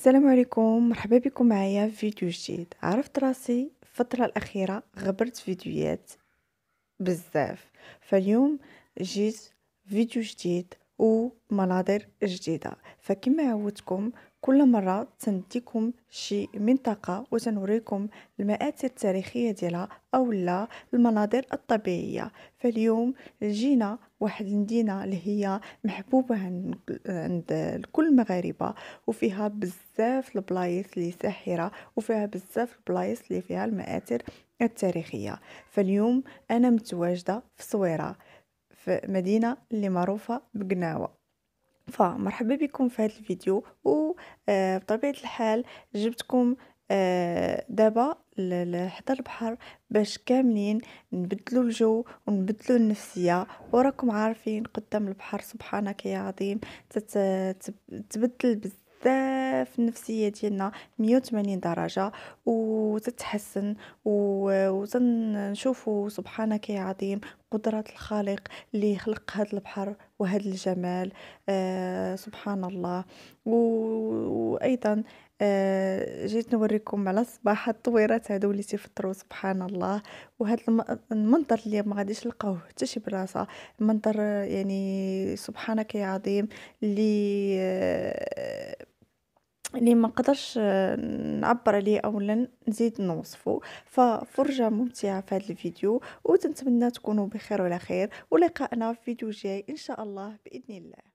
السلام عليكم مرحبا بكم معايا في فيديو جديد عرفت راسي الفتره الاخيره غبرت فيديوهات بزاف فاليوم جيت فيديو جديد ومناظر جديدة فكما عودتكم كل مرة تنديكم شي منطقة وتنوريكم المآثر التاريخية ديالها أو لا المناظر الطبيعية فاليوم جينا واحد المدينة اللي هي محبوبة عند كل المغاربة وفيها بزاف البلايص اللي ساحرة وفيها بزاف البلايص اللي فيها المآثر التاريخية فاليوم أنا متواجدة في صويرة في مدينة اللي معروفة بقناوة فمرحبا بكم في هذا الفيديو وبطبيعة آه، الحال جبتكم آه، دابا حدا البحر باش كاملين نبدلو الجو ونبدلوا النفسية وراكم عارفين قدام البحر سبحانك يا عظيم تتبدل بزاف في النفسيه ديالنا 180 درجه وتتحسن وتنشوفوا سبحانك يا عظيم قدرة الخالق اللي خلق هذا البحر وهذا الجمال آه سبحان الله وايضا آه جيت نوريكم على الصباح الطويرات هادو اللي تيفطروا سبحان الله وهذا المنظر اللي ما غاديش نلقاوه حتى شي بلاصه منظر يعني سبحانك يا عظيم اللي آه اللي ما قدرش آه، نعبر عليه اولا نزيد نوصفه ففرجه ممتعه في هذا الفيديو وتنتمنى تكونوا بخير وعلى خير ولقاءنا في فيديو جاي ان شاء الله باذن الله